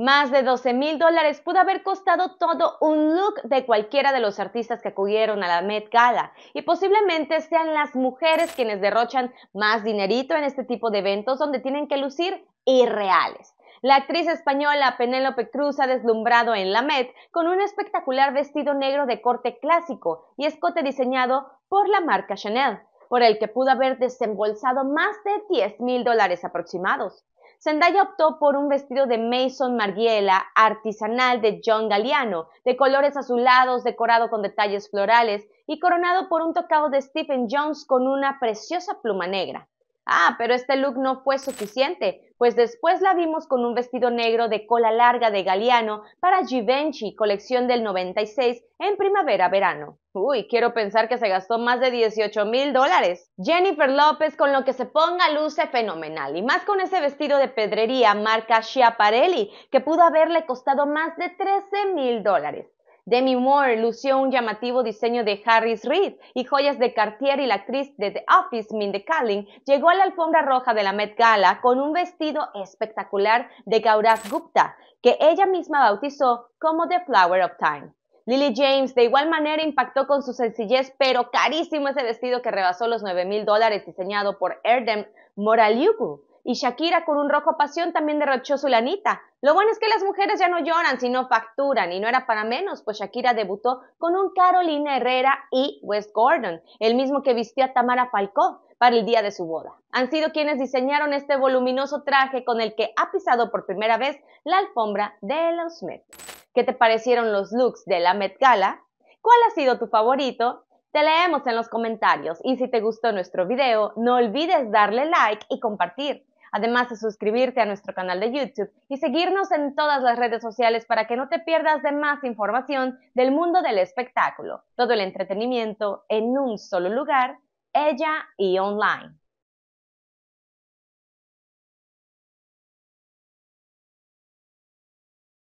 Más de 12 mil dólares pudo haber costado todo un look de cualquiera de los artistas que acudieron a la Met Gala y posiblemente sean las mujeres quienes derrochan más dinerito en este tipo de eventos donde tienen que lucir irreales. La actriz española Penélope Cruz ha deslumbrado en la Met con un espectacular vestido negro de corte clásico y escote diseñado por la marca Chanel por el que pudo haber desembolsado más de 10 mil dólares aproximados. Zendaya optó por un vestido de Mason Margiela artesanal de John Galliano, de colores azulados, decorado con detalles florales y coronado por un tocado de Stephen Jones con una preciosa pluma negra. Ah, pero este look no fue suficiente, pues después la vimos con un vestido negro de cola larga de Galeano para Givenchy, colección del 96, en primavera-verano. Uy, quiero pensar que se gastó más de 18 mil dólares. Jennifer López con lo que se ponga luce fenomenal, y más con ese vestido de pedrería marca Schiaparelli, que pudo haberle costado más de 13 mil dólares. Demi Moore lució un llamativo diseño de Harris Reed y joyas de Cartier y la actriz de The Office, Mindy Kaling, llegó a la alfombra roja de la Met Gala con un vestido espectacular de Gaurav Gupta, que ella misma bautizó como The Flower of Time. Lily James de igual manera impactó con su sencillez, pero carísimo ese vestido que rebasó los 9 mil dólares diseñado por Erdem Moraliugu. Y Shakira con un rojo pasión también derrochó su lanita. Lo bueno es que las mujeres ya no lloran, sino facturan, y no era para menos, pues Shakira debutó con un Carolina Herrera y Wes Gordon, el mismo que vistió a Tamara Falcó para el día de su boda. Han sido quienes diseñaron este voluminoso traje con el que ha pisado por primera vez la alfombra de los Met. ¿Qué te parecieron los looks de la Met Gala? ¿Cuál ha sido tu favorito? Te leemos en los comentarios y si te gustó nuestro video, no olvides darle like y compartir además de suscribirte a nuestro canal de YouTube y seguirnos en todas las redes sociales para que no te pierdas de más información del mundo del espectáculo, todo el entretenimiento en un solo lugar, ella y online.